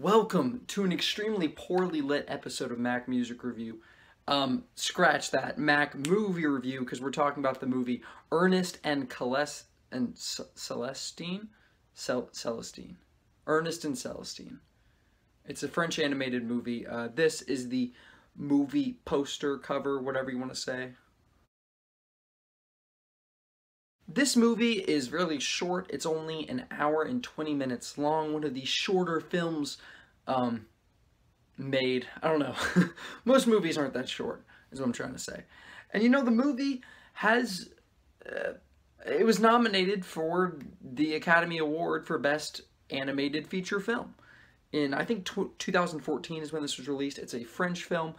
Welcome to an extremely poorly lit episode of Mac Music Review. Um, scratch that, Mac Movie Review, because we're talking about the movie Ernest and, Celest- and C- Celestine? Cel- Celestine. Ernest and Celestine. It's a French animated movie. Uh, this is the movie poster cover, whatever you want to say. This movie is really short. It's only an hour and 20 minutes long. One of the shorter films um, made. I don't know. Most movies aren't that short, is what I'm trying to say. And you know, the movie has. Uh, it was nominated for the Academy Award for Best Animated Feature Film. In, I think, 2014 is when this was released. It's a French film.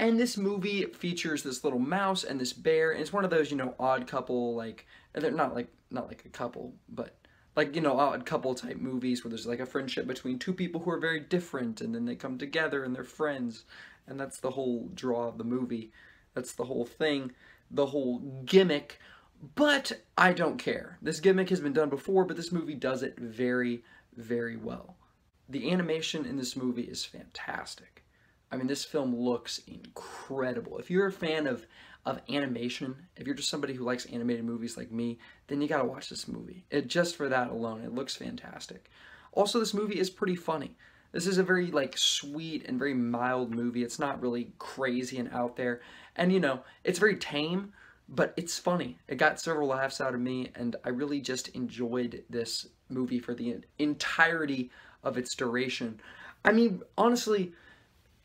And this movie features this little mouse and this bear, and it's one of those, you know, odd couple, like, they're not like, not like a couple, but like, you know, odd couple type movies where there's like a friendship between two people who are very different, and then they come together and they're friends. And that's the whole draw of the movie. That's the whole thing, the whole gimmick. But I don't care. This gimmick has been done before, but this movie does it very, very well. The animation in this movie is fantastic. I mean, this film looks incredible. If you're a fan of, of animation, if you're just somebody who likes animated movies like me, then you gotta watch this movie. It, just for that alone, it looks fantastic. Also, this movie is pretty funny. This is a very, like, sweet and very mild movie. It's not really crazy and out there. And, you know, it's very tame, but it's funny. It got several laughs out of me, and I really just enjoyed this movie for the entirety of its duration. I mean, honestly,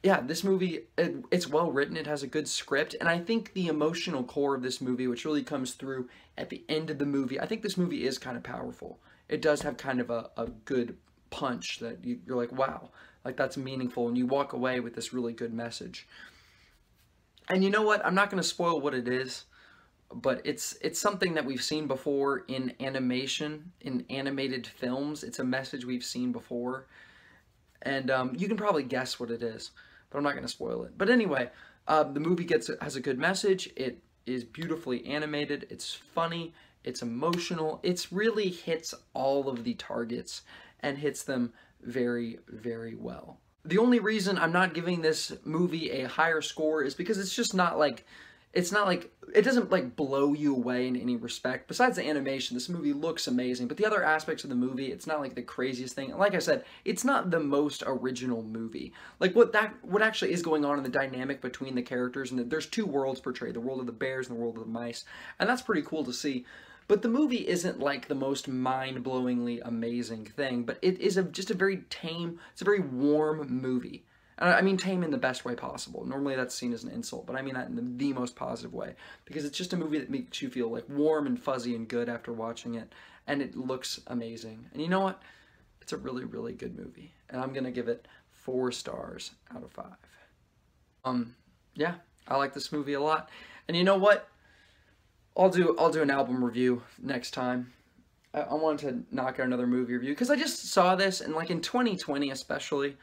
yeah, this movie, it, it's well written, it has a good script, and I think the emotional core of this movie, which really comes through at the end of the movie, I think this movie is kind of powerful. It does have kind of a, a good punch that you, you're like, wow, like that's meaningful, and you walk away with this really good message. And you know what? I'm not going to spoil what it is, but it's it's something that we've seen before in animation, in animated films. It's a message we've seen before, and um, you can probably guess what it is but I'm not going to spoil it. But anyway, uh, the movie gets has a good message. It is beautifully animated. It's funny. It's emotional. It's really hits all of the targets and hits them very, very well. The only reason I'm not giving this movie a higher score is because it's just not like it's not like it doesn't like blow you away in any respect. Besides the animation, this movie looks amazing, but the other aspects of the movie, it's not like the craziest thing. like I said, it's not the most original movie. Like what that what actually is going on in the dynamic between the characters and there's two worlds portrayed, the world of the bears and the world of the mice. And that's pretty cool to see. But the movie isn't like the most mind-blowingly amazing thing, but it is a, just a very tame, it's a very warm movie. I mean tame in the best way possible. Normally that's seen as an insult, but I mean that in the, the, most positive way. Because it's just a movie that makes you feel like warm and fuzzy and good after watching it. And it looks amazing. And you know what? It's a really, really good movie. And I'm going to give it four stars out of five. Um, yeah, I like this movie a lot. And you know what? I'll do, I'll do an album review next time. I, I wanted to knock out another movie review because I just saw this and like in 2020 especially,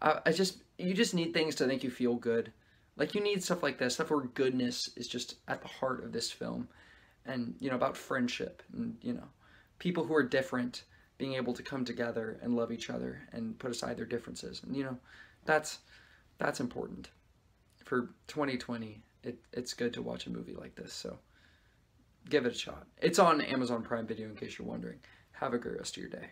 I, I just you just need things to make you feel good. Like you need stuff like that, stuff where goodness is just at the heart of this film, and you know about friendship and you know people who are different being able to come together and love each other and put aside their differences. And you know that's that's important for 2020. It, it's good to watch a movie like this. So give it a shot. It's on Amazon Prime Video in case you're wondering. Have a great rest of your day.